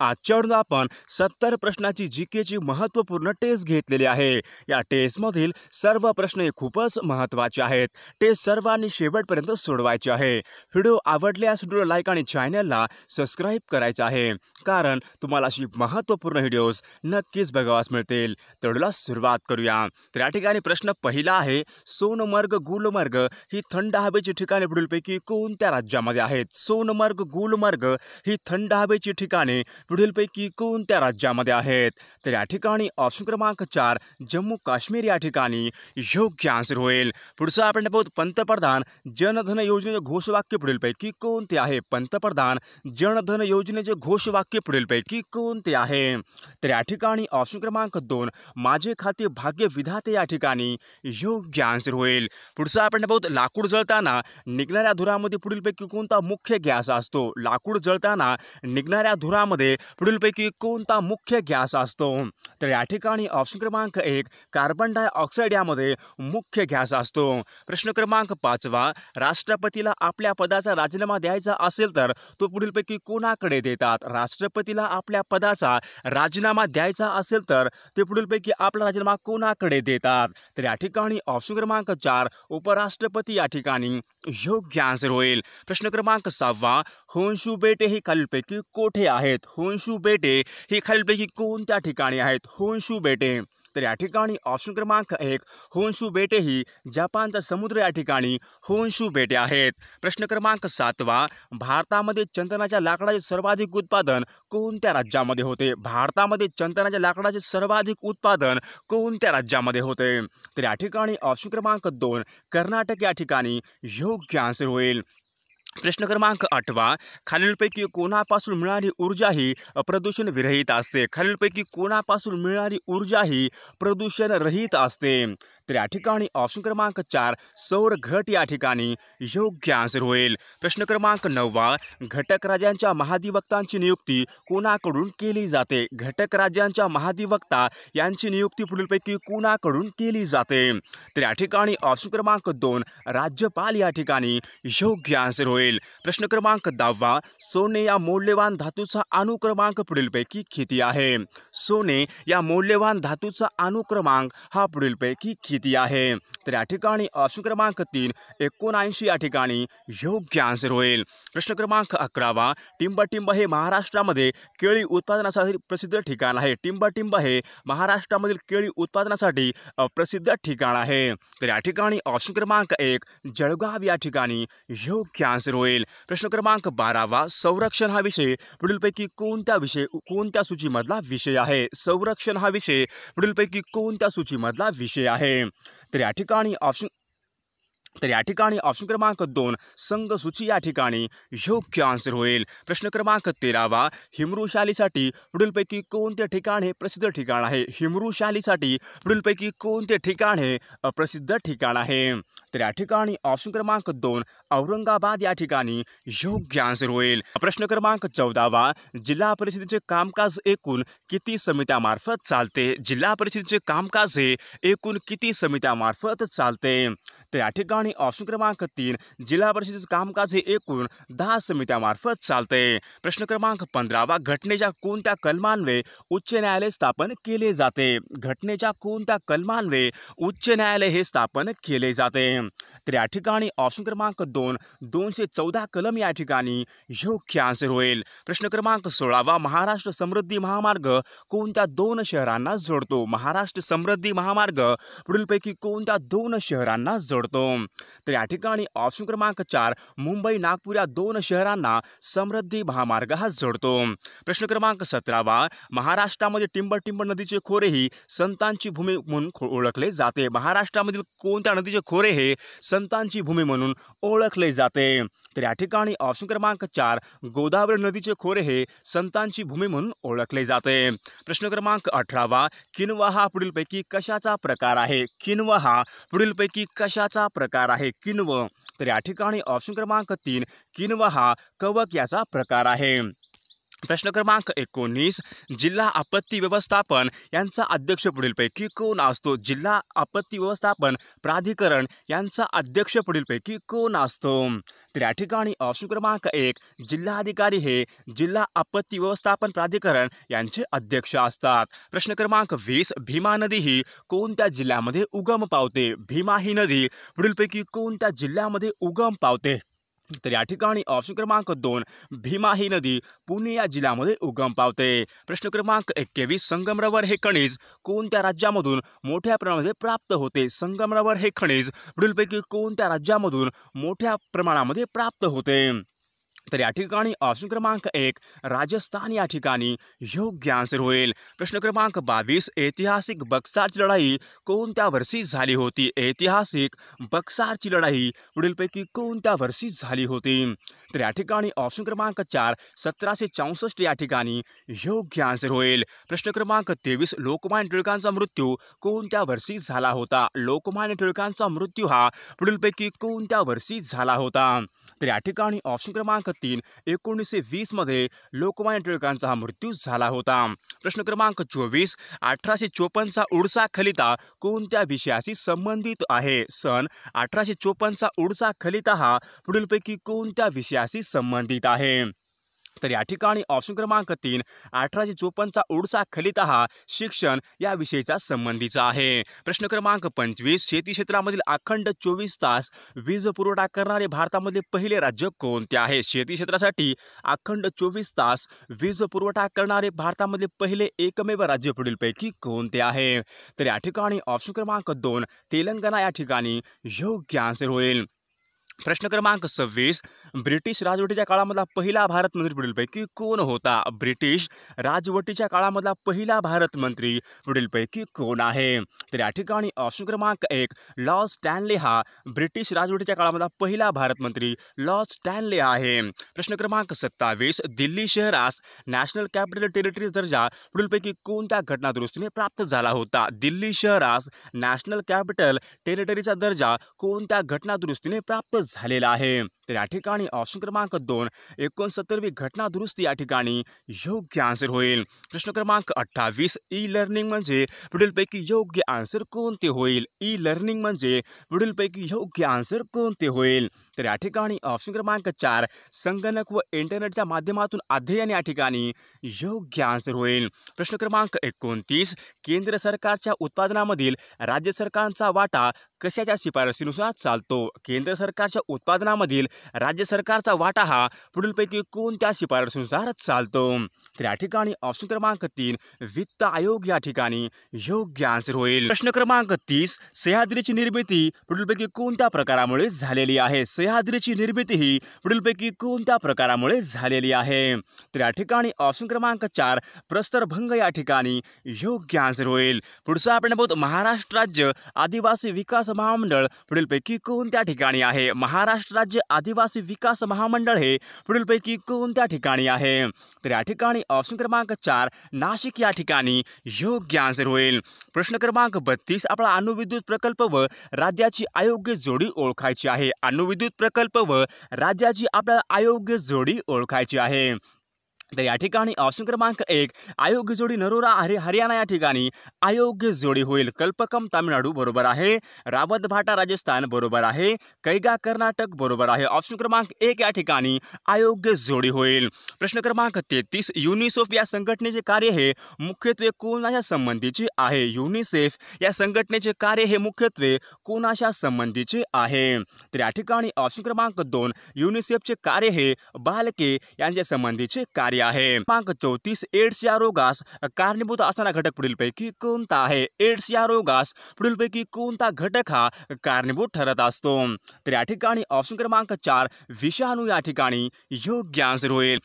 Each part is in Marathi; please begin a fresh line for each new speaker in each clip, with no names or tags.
आजच्यावरून आपण सत्तर प्रश्नाची जी केची महत्त्वपूर्ण टेस्ट घेतलेली आहे या टेस्टमधील सर्व प्रश्न हे खूपच महत्त्वाचे आहेत टेस्ट सर्वांनी शेवटपर्यंत सोडवायचे आहे व्हिडिओ आवडल्यास व्हिडिओ लाईक आणि चॅनलला सबस्क्राईब करायचं आहे कारण तुम्हाला अशी महत्त्वपूर्ण व्हिडिओज नक्कीच बघावास मिळतील तेवढ्याला सुरुवात करूया तर या ठिकाणी प्रश्न पहिला आहे सोनमर्ग गुलमर्ग ही थंड हवेची ठिकाणे पुढीलपैकी कोणत्या राज्यामध्ये आहेत सोनमर्ग गुलमर्ग ही थंड हवेची ठिकाणे पुढीलपैकी कोणत्या राज्यामध्ये आहेत तर या ठिकाणी ऑप्शन क्रमांक चार जम्मू काश्मीर या ठिकाणी योग्य आन्सर होईल पुढचं आपण आहोत पंतप्रधान जनधन योजनेचे घोषवाक्य पुढीलपैकी कोणते आहे पंतप्रधान जनधन योजनेचे घोषवाक्य पुढीलपैकी कोणते आहे तर या ठिकाणी ऑप्शन क्रमांक दोन माझे खाते भाग्य विधाते या ठिकाणी योग्य आन्सर होईल पुढचं आपण आहोत लाकूड जळताना निघणाऱ्या धुरामध्ये पुढीलपैकी कोणता मुख्य गॅस असतो लाकूड जळताना निघणाऱ्या धुरामध्ये पुढीलपैकी कोणता मुख्य गॅस असतो तर या ठिकाणी ऑप्शन क्रमांक एक कार्बन डायऑक्साईड यामध्ये मुख्य गॅस असतो प्रश्न क्रमांक पाचवा राष्ट्रपतीला आपल्या पदाचा राजीनामा द्यायचा असेल तर तो पुढीलपैकी कोणाकडे देतात राष्ट्रपतीला आपल्या पदाचा राजीनामा द्यायचा असेल तर ते पुढीलपैकी आपला राजीनामा कोणाकडे देतात तर या ठिकाणी ऑप्शन क्रमांक चार उपराष्ट्रपती या ठिकाणी योग्य आन्सर होईल प्रश्न क्रमांक सहावा होन्शू बेटे खालीलपैकी कोठे आहेत होन होनशू बेटे ही खालीलपैकी कोणत्या ठिकाणी आहेत होनशू बेटे तर या ठिकाणी ऑप्शन क्रमांक एक होनशू बेटे ही जपानचा समुद्र या ठिकाणी होनशू बेटे आहेत प्रश्न क्रमांक सातवा भारतामध्ये चंदनाच्या लाकडाचे सर्वाधिक उत्पादन कोणत्या राज्यामध्ये होते भारतामध्ये चंदनाच्या लाकडाचे सर्वाधिक उत्पादन कोणत्या राज्यामध्ये होते तर या ठिकाणी ऑप्शन क्रमांक दोन कर्नाटक या ठिकाणी योग्य आन्सर होईल प्रश्न क्रमांक आठवा खालीलपैकी कोणापासून मिळणारी ऊर्जा ही प्रदूषण विरहित असते खालीलपैकी कोणापासून मिळणारी ऊर्जा ही प्रदूषण रहित असते तर या ठिकाणी ऑप्शन क्रमांक चार सौर घट या ठिकाणी योग्य आन्सर होईल प्रश्न क्रमांक नववा घटक राज्यांच्या महाधिवक्तांची नियुक्ती कोणाकडून केली जाते घटक राज्यांच्या महाधिवक्ता यांची नियुक्ती पुढीलपैकी कोणाकडून केली जाते तर या ठिकाणी ऑप्शन क्रमांक दोन राज्यपाल या ठिकाणी योग्य आन्सर होईल होईल प्रश्न क्रमांक दहावा सोने या मौल्यवान धातूचा पुढील पुढीलपैकी किती आहे सोने या मौल्यवान धातूचा अनुक्रमांक हा पुढीलपैकी किती आहे तर या ठिकाणी ऑप्शन क्रमांक तीन एकोणऐंशी या ठिकाणी योग्य आन्सर होईल प्रश्न क्रमांक अकरावा टिंबटिंब हे महाराष्ट्रामध्ये केळी उत्पादनासाठी प्रसिद्ध ठिकाण आहे टिंबटिंब हे महाराष्ट्रामधील केळी उत्पादनासाठी प्रसिद्ध ठिकाण आहे तर या ठिकाणी ऑप्शन क्रमांक एक जळगाव या ठिकाणी योग्य आन्सर होईल प्रश्न क्रमांक बारावा संरक्षण हा विषय पुढीलपैकी कोणत्या विषय कोणत्या सूचीमधला विषय आहे संरक्षण हा विषय पुढीलपैकी कोणत्या सूचीमधला विषय आहे तर या ठिकाणी ऑप्शन तर या ठिकाणी ऑप्शन क्रमांक दोन संघसूची या ठिकाणी योग्य आन्सर होईल प्रश्न क्रमांक तेरावा हिमरुशालीसाठी पुढीलपैकी कोणते ठिकाण हे प्रसिद्ध ठिकाण आहे हिमरुशालीसाठी पुढीलपैकी कोणते ठिकाण हे प्रसिद्ध ठिकाण आहे तर या ठिकाणी ऑप्शन क्रमांक दोन औरंगाबाद या ठिकाणी योग्य आन्सर होईल प्रश्न क्रमांक चौदावा जिल्हा परिषदेचे कामकाज एकूण किती समित्यामार्फत चालते जिल्हा परिषदेचे कामकाज हे एकूण किती समित्यामार्फत चालते तर या ठिकाणी ऑप्शन क्रमांक तीन जिल्हा परिषदेचे कामकाज हे एकूण दहा समित्यामार्फत चालते प्रश्न क्रमांक पंधरावा घटनेच्या कोणत्या कलमांवे उच्च न्यायालय स्थापन केले जाते घटनेच्या कोणत्या कलमांवे उच्च न्यायालय हे स्थापन केले जाते तर या ठिकाणी ऑप्शन क्रमांक दोन दोनशे चौदा कलम या ठिकाणी योग्य आन्सर होईल प्रश्न क्रमांक सोळावा महाराष्ट्र समृद्धी महामार्ग कोणत्या दोन शहरांना जोडतो महाराष्ट्र समृद्धी महामार्ग पुढीलपैकी कोणत्या दोन शहरांना जोडतो तर या ठिकाणी ऑप्शन क्रमांक चार मुंबई नागपूर या दोन शहरांना समृद्धी महामार्ग हा जोडतो प्रश्न क्रमांक सतरावा महाराष्ट्रामध्ये टिंबर टिंबर नदीचे खोरे ही संतांची भूमी म्हणून ओळखले जाते महाराष्ट्रामधील कोणत्या नदीचे खोरे हे संतांची भूमी म्हणून ओळखले जाते तर या ठिकाणी ऑप्शन क्रमांक चार गोदावरी नदीचे खोरे हे संतांची भूमी म्हणून ओळखले जाते प्रश्न क्रमांक अठरावा किनवा हा पुढीलपैकी कशाचा प्रकार आहे किनव हा पुढीलपैकी कशाचा प्रकार आहे किनव तर या ठिकाणी ऑप्शन क्रमांक तीन किनव हा कवक याचा प्रकार आहे प्रश्न क्रमांक एकोणीस जिल्हा आपत्ती व्यवस्थापन यांचा अध्यक्ष पुढीलपैकी कोण असतो जिल्हा आपत्ती व्यवस्थापन प्राधिकरण यांचा अध्यक्ष पुढीलपैकी कोण असतो तर या ठिकाणी ऑप्शन क्रमांक एक जिल्हाधिकारी हे जिल्हा आपत्ती व्यवस्थापन प्राधिकरण यांचे अध्यक्ष असतात प्रश्न क्रमांक वीस भीमा नदी ही कोणत्या जिल्ह्यामध्ये उगम पावते भीमा ही नदी पुढीलपैकी कोणत्या जिल्ह्यामध्ये उगम पावते तर या ठिकाणी ऑप्शन क्रमांक दोन भीमा ही नदी पुणे या जिल्ह्यामध्ये उगम पावते प्रश्न क्रमांक एक्केवीस संगमरवर हे खनिज कोणत्या राज्यामधून मोठ्या प्रमाणामध्ये प्राप्त होते संगमरवर हे खनिज पुढीलपैकी कोणत्या राज्यामधून मोठ्या प्रमाणामध्ये प्राप्त होते तो या ऑप्शन क्रमांक एक राजस्थान या योग्य आन्सर होल प्रश्न क्रमांक बावीस ऐतिहासिक बक्सारची लड़ाई को वर्षी होती ऐतिहासिक बक्सारची लढाई पुढीलपैकी कोणत्या वर्षी झाली होती तर या ऑप्शन क्रमांक चार सत्रहशे चौसठ या योग्य आन्सर होल प्रश्न क्रमांक तेवीस लोकमान्य टिड़कान मृत्यू को वर्षी झाला होता लोकमान्य टिड़कान मृत्यू हा पुढीलपैकी कोणत्या वर्षी झाला होता तर या ऑप्शन क्रमांक तीन एकोणीसशे वीसमध्ये लोकमान्य टिळकांचा मृत्यू झाला होता प्रश्न क्रमांक चोवीस अठराशे चोपन्नचा उडसा खलिता कोणत्या विषयाशी संबंधित आहे सन अठराशे चोपन्नचा उडसा खलिता हा पुढीलपैकी कोणत्या विषयाशी संबंधित आहे तर या ठिकाणी ऑप्शन क्रमांक तीन अठराशे चोपन्नचा ओडसा खलित हा शिक्षण या विषयीचा संबंधीचा आहे प्रश्न क्रमांक पंचवीस शेती क्षेत्रामधील अखंड चोवीस तास वीज पुरवठा करणारे भारतामधले पहिले राज्य कोणते आहे शेती क्षेत्रासाठी अखंड चोवीस तास वीज पुरवठा करणारे भारतामधले पहिले एकमेव राज्य पुढीलपैकी कोणते आहे तर या ठिकाणी ऑप्शन क्रमांक दोन तेलंगणा या ठिकाणी योग्य आन्सर होईल प्रश्न क्रमांक सव्वीस ब्रिटिश राजवटीच्या काळामधला पहिला भारत मंत्री पुढीलपैकी कोण होता ब्रिटिश राजवटीच्या काळामधला पहिला भारत मंत्री पुढीलपैकी कोण आहे तर या ठिकाणी ऑप्शन क्रमांक एक लॉर्ड स्टॅनले हा ब्रिटिश राजवटीच्या काळामधला पहिला भारत मंत्री लॉर्ड स्टॅनले आहे प्रश्न क्रमांक सत्तावीस दिल्ली शहरास नॅशनल कॅपिटल टेरिटरी दर्जा पुढीलपैकी कोणत्या घटनादुरुस्तीने प्राप्त झाला होता दिल्ली शहरास नॅशनल कॅपिटल टेरिटरीचा दर्जा कोणत्या घटनादुरुस्तीने प्राप्त झालेला आहे तर या ठिकाणी ऑप्शन क्रमांक दोन एकोणसत्तरवी घटना दुरुस्ती या ठिकाणी योग्य आन्सर होईल प्रश्न क्रमांक अठ्ठावीस ई लर्निंग म्हणजे पुढीलपैकी योग्य आन्सर कोणते होईल ई लर्निंग म्हणजे पुढीलपैकी योग्य आन्सर कोणते होईल तर या ठिकाणी ऑप्शन क्रमांक चार संगणक व इंटरनेटच्या माध्यमातून अध्ययन या ठिकाणी योग्य आन्सर होईल प्रश्न क्रमांक एकोणतीस केंद्र सरकारच्या उत्पादनामधील राज्य सरकारचा वाटा कशाच्या शिफारशीनुसार चालतो केंद्र सरकारच्या उत्पादनामधील राज्य सरकारचा वाटा हा पुढीलपैकी कोणत्या शिफारशीनुसार चालतो तर या ठिकाणी ऑप्शन क्रमांक तीन वित्त आयोग या ठिकाणी योग्य आन्सर होईल प्रश्न क्रमांक तीस सह्याद्रीची निर्मिती पुढीलपैकी कोणत्या प्रकारामुळे झालेली आहे सह्याद्रीची निर्मिती ही पुढीलपैकी कोणत्या प्रकारामुळे झालेली आहे तर या ठिकाणी ऑप्शन क्रमांक चार प्रस्तरभंग या ठिकाणी योग्य आन्सर होईल पुढचा आपण बोध महाराष्ट्र राज्य आदिवासी विकास महामंडळ पुढीलपैकी कोणत्या ठिकाणी आहे महाराष्ट्र राज्य आदिवासी विकास महामंडळ हे पुढीलपैकी कोणत्या ठिकाणी आहे तर या ठिकाणी ऑप्शन क्रमांक चार नाशिक या ठिकाणी योग्य आन्सर होईल प्रश्न क्रमांक बत्तीस आपला अणुविद्युत प्रकल्प व राज्याची अयोग्य जोडी ओळखायची आहे अणुविद्युत प्रकल्प व राज्याची आपल्याला अयोग्य जोडी ओळखायची आहे तर या ठिकाणी ऑप्शन क्रमांक एक आयोग्य जोडी नरोरा आहे हरियाणा या ठिकाणी आयोग्य जोडी होईल कल्पकम तामिळनाडू बरोबर आहे रावत भाटा राजस्थान बरोबर आहे कैगा कर्नाटक बरोबर आहे ऑप्शन क्रमांक एक या ठिकाणी आयोग्य जोडी होईल प्रश्न क्रमांक तेहतीस युनिसेफ या संघटनेचे कार्य हे मुख्यत्वे कोणाच्या संबंधीचे आहे युनिसेफ या संघटनेचे कार्य हे मुख्यत्वे कोणाच्या संबंधीचे आहे तर या ठिकाणी ऑप्शन क्रमांक दोन युनिसेफचे कार्य हे बालके यांच्या संबंधीचे कार्य दिया आहे क्रमांक चौतीस एड्स या रोगास कारणीभूत असणारा घटक पुढीलपैकी कोणता आहे एड्स या रोगास पुढीलपैकी कोणता घटक हा कारणीभूत ठरत असतो तर या ठिकाणी ऑप्शन क्रमांक चार विषाणू या ठिकाणी योग्य आन्सर होईल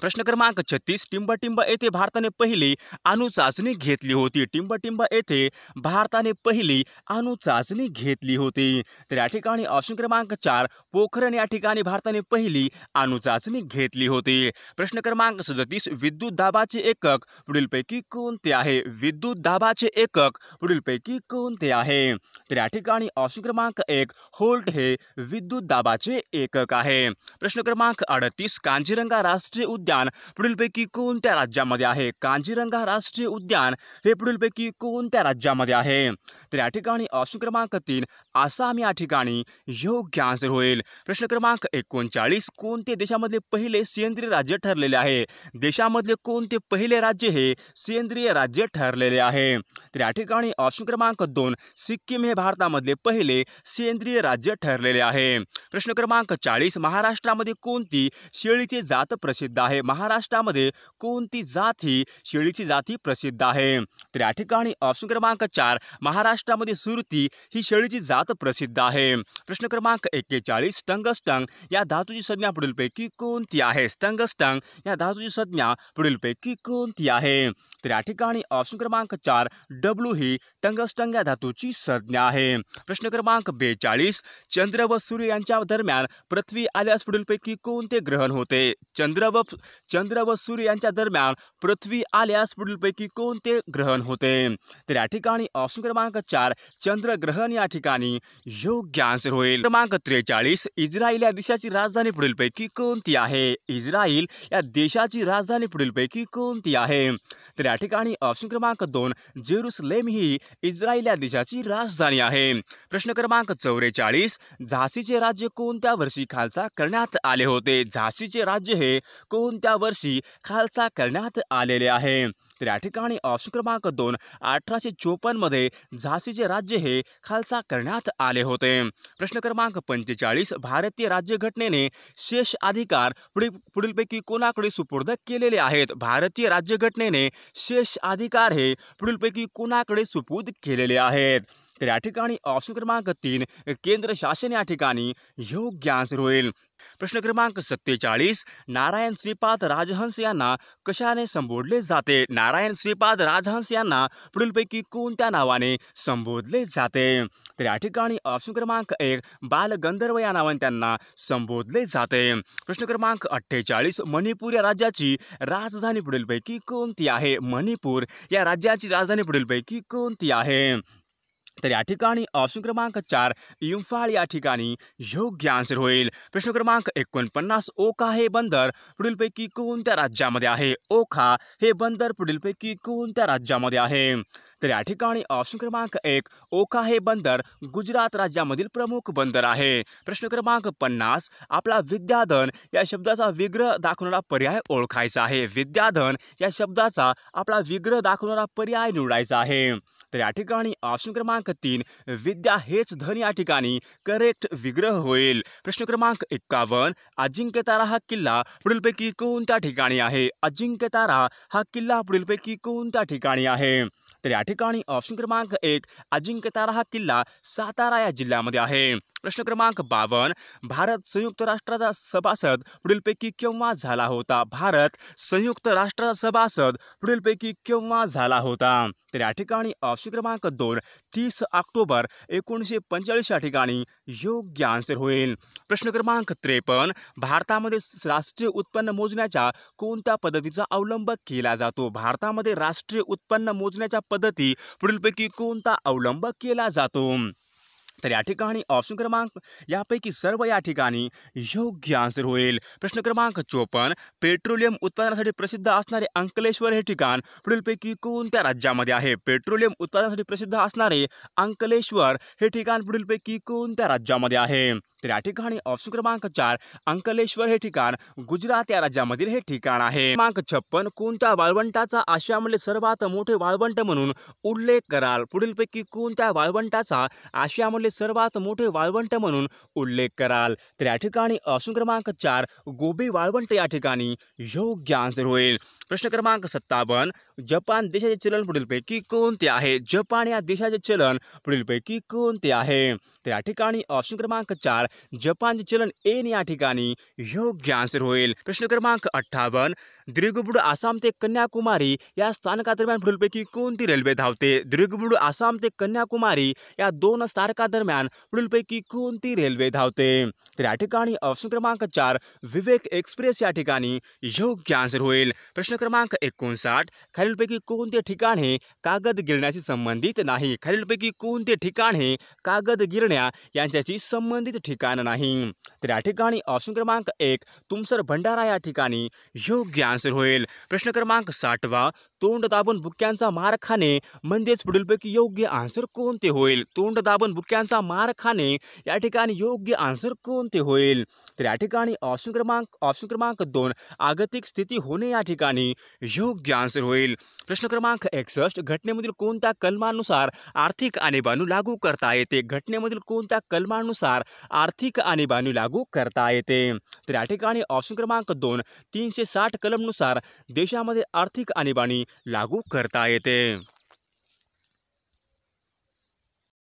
प्रश्न क्रमांक छत्तीस टिंबटिंब येथे भारताने पहिली अणुचाचणी घेतली होती टिंबटिंब येथे भारताने पहिली अणुचाचणी घेतली होती तर या ठिकाणी ऑप्शन क्रमांक चार पोखरण या ठिकाणी भारताने पहिली अणुचाचणी घेतली होती प्रश्न क्रमांक सदतीस विद्युत दाबाचे एकक पुढीलपैकी कोणते आहे विद्युत दाबाचे एकक पुढीलपैकी कोणते आहे तर या ठिकाणी ऑप्शन क्रमांक एक होल्ट हे विद्युत दाबाचे एकक आहे प्रश्न क्रमांक अडतीस कांजीरंगा राष्ट्रीय उद्यान पुढीलपैकी कोणत्या राज्यामध्ये आहे कांजीरंगा राष्ट्रीय उद्यान हे पुढीलपैकी कोणत्या राज्यामध्ये आहे तर या ठिकाणी ऑप्शन क्रमांक तीन आसाम या ठिकाणी योग्य आन्सर होईल प्रश्न क्रमांक एकोणचाळीस कोणते देशामधले पहिले सेंद्रिय राज्य ठरलेले आहे देशामधले कोणते पहिले राज्य हे सेंद्रिय राज्य ठरलेले आहे तर या ठिकाणी ऑप्शन क्रमांक दोन सिक्कीम हे भारतामधले पहिले सेंद्रिय राज्य ठरलेले आहे प्रश्न क्रमांक चाळीस महाराष्ट्रामध्ये कोणती शेळीची जात प्रसिद्ध आहे महाराष्ट्रामध्ये कोणती जात ही शेळीची जाती प्रसिद्ध आहे तर या ठिकाणी ऑप्शन क्रमांक चार महाराष्ट्रामध्ये सुरती ही शेळीची जात जगत प्रसिद्ध है प्रश्न क्रमांक एक एक्केचाळीस टंगस्टंग या धातु की संज्ञा पुढ़ पुढीलपैकी कोणती आहे स्टंगस्टंग या धातु की संज्ञा पुढ़ पैकी को है तो ठिकाणी ऑप्शन क्रमांक चार डब्लू ही टंगस्टंग या धातु की संज्ञा है प्रश्न क्रमांक बेचस चंद्र व सूर्य दरमियान पृथ्वी आयास पुढ़ पैकी को ग्रहण होते चंद्र व चंद्र व सूर्य दरमियान पृथ्वी आयास पुढ़ पैकी को ग्रहण होते तो या ऑप्शन क्रमांक चार चंद्र ग्रहण या ठिकाणी ठिकाणी योग्य आन्सर होईल क्रमांक त्रेचाळीस इस्रायल या देशाची राजधानी पुढीलपैकी कोणती आहे इस्रायल या देशाची राजधानी पुढीलपैकी कोणती आहे तर या ठिकाणी ऑप्शन क्रमांक दोन जेरुसलेम ही इस्रायल या देशाची राजधानी आहे प्रश्न क्रमांक चौवेचाळीस झाशीचे राज्य कोणत्या वर्षी खालसा करण्यात आले होते झाशीचे राज्य हे कोणत्या वर्षी खालसा करण्यात आलेले आहे त्या ठिकाणी ऑप्शन क्रमांक दोन अठराशे चोपन्नमध्ये झाशीचे राज्य हे खालसा करण्यात आले होते प्रश्न क्रमांक पंचेचाळीस भारतीय राज्यघटनेने शेष अधिकार पुढील पुढीलपैकी कोणाकडे सुपूर्द केलेले आहेत भारतीय राज्यघटनेने शेष अधिकार हे पुढीलपैकी कोणाकडे सुपूर्द केलेले आहेत त्या ठिकाणी ऑप्शन क्रमांक तीन केंद्र शासन या ठिकाणी योग्य आन्सर होईल प्रश्न क्रमांक सत्तेचाळीस नारायण श्रीपाद राजहंस यांना कशाने संबोधले जाते नारायण श्रीपाद राजहंस यांना पुढीलपैकी कोणत्या नावाने संबोधले जाते तर या ठिकाणी ऑप्शन क्रमांक एक बालगंधर्व या नावाने त्यांना संबोधले जाते प्रश्न क्रमांक अठ्ठेचाळीस मणिपूर या राज्याची राजधानी पुढीलपैकी कोणती आहे मणिपूर या राज्याची राजधानी पुढीलपैकी कोणती आहे तर या ठिकाणी ऑप्शन क्रमांक चार इम्फाळ या ठिकाणी योग्य आन्सर होईल प्रश्न क्रमांक एकोणपन्नास ओखा हे बंदर पुढीलपैकी कोणत्या राज्यामध्ये आहे ओखा हे बंदर पुढीलपैकी कोणत्या राज्यामध्ये आहे तर या ठिकाणी ऑप्शन क्रमांक एक ओखा हे बंदर गुजरात राज्यामधील प्रमुख बंदर आहे प्रश्न क्रमांक पन्नास आपला विद्याधन या शब्दाचा विग्रह दाखवणारा पर्याय ओळखायचा आहे विद्याधन या शब्दाचा आपला विग्रह दाखवणारा पर्याय निवडायचा आहे तर या ठिकाणी ऑप्शन क्रमांक तीन विद्या हेच धन या ठिकाणी करेक्ट विग्रह होईल प्रश्न क्रमांक एक्कावन्न अजिंक्यतारा हा किल्ला पुढीलपैकी कोणत्या ठिकाणी आहे अजिंक्यतारा हा किल्ला पुढीलपैकी कोणत्या ठिकाणी आहे तर या ठिकाणी ऑप्शन क्रमांक एक अजिंक्यतारा हा किल्ला सातारा या जिल्ह्यामध्ये आहे प्रश्न क्रमांक बावन्न भारत संयुक्त राष्ट्राचा सभासद पुढीलपैकी केव्हा झाला होता भारत संयुक्त राष्ट्राचा सभासद पुढीलपैकी केव्हा झाला होता तर या ठिकाणी ऑप्शन क्रमांक दोन तीस ऑक्टोबर एकोणीसशे पंचेचाळीस या ठिकाणी योग्य आन्सर होईल प्रश्न क्रमांक त्रेपन्न भारतामध्ये राष्ट्रीय उत्पन्न मोजण्याच्या कोणत्या पद्धतीचा अवलंब केला जातो भारतामध्ये राष्ट्रीय उत्पन्न मोजण्याच्या पद्धती पुढीलपैकी कोणता अवलंब केला जातो तर या ठिकाणी ऑप्शन क्रमांक यापैकी सर्व या ठिकाणी योग्य आन्सर होईल प्रश्न क्रमांक चोपन्न पेट्रोलियम उत्पादनासाठी प्रसिद्ध असणारे अंकलेश्वर हे ठिकाण पुढीलपैकी कोणत्या राज्यामध्ये आहे पेट्रोलियम उत्पादनासाठी प्रसिद्ध असणारे अंकलेश्वर हे ठिकाण पुढीलपैकी कोणत्या राज्यामध्ये आहे तर या ठिकाणी ऑप्शन क्रमांक चार अंकलेश्वर हे ठिकाण गुजरात या राज्यामधील हे ठिकाण आहे क्रमांक छप्पन कोणत्या वाळवंटाचा आशियामधले सर्वात मोठे वाळवंट म्हणून उल्लेख कराल पुढीलपैकी कोणत्या वाळवंटाचा आशियामधले सर्वात मोठे वाळवंट म्हणून उल्लेख कराल तर या ठिकाणी ऑप्शन क्रमांक चार गोबी वाळवंट या ठिकाणी योग्य आन्सर होईल प्रश्न क्रमांक सत्तावन्न जपान देशाचे चलन पुढीलपैकी कोणते आहे जपान या देशाचे चलन पुढीलपैकी कोणते आहे तर या ठिकाणी ऑप्शन क्रमांक चार जपानचे चलन एन या ठिकाणी योग्य आन्सर होईल प्रश्न क्रमांक अठ्ठावन्न दीर्घबुड आसाम ते कन्याकुमारी या स्थानकादरम्यान पुढीलपैकी कोणती रेल्वे धावते दीर्घबुड आसाम ते कन्याकुमारी या दोन स्थानकादरम्यान दरम्यान पुढीलपैकी कोणती रेल्वे धावते तर या ठिकाणी ऑप्शन क्रमांक चार विवेक एक्सप्रेस या ठिकाणी योग्य आन्सर होईल प्रश्न क्रमांक एकोणसाठ खालीलपैकी कोणते ठिकाण हे कागद गिरण्याशी संबंधित नाही खालीलपैकी कोणते ठिकाण हे कागद गिरण्या यांच्याशी संबंधित ठिकाण नाही तर या ठिकाणी ऑप्शन क्रमांक एक तुमसर भंडारा या ठिकाणी योग्य आन्सर होईल प्रश्न क्रमांक साठवा तोंड दाबन बुक्यांचा मार खाणे म्हणजेच पुढीलपैकी योग्य आन्सर कोणते होईल तोंड दाबन बुक्यांचा मार खाणे या ठिकाणी योग्य आन्सर कोणते होईल तर या ठिकाणी ऑप्शन क्रमांक ऑप्शन क्रमांक दोन आगतिक स्थिती होणे या ठिकाणी योग्य आन्सर होईल प्रश्न क्रमांक एकसष्ट घटनेमधील कोणत्या कलमानुसार आर्थिक आणीबाणू लागू करता येते घटनेमधील कोणत्या कलमानुसार आर्थिक आणीबाणू लागू करता येते तर या ठिकाणी ऑप्शन क्रमांक दोन तीनशे साठ कलमनुसार देशामध्ये आर्थिक आणीबाणी लागू करता येते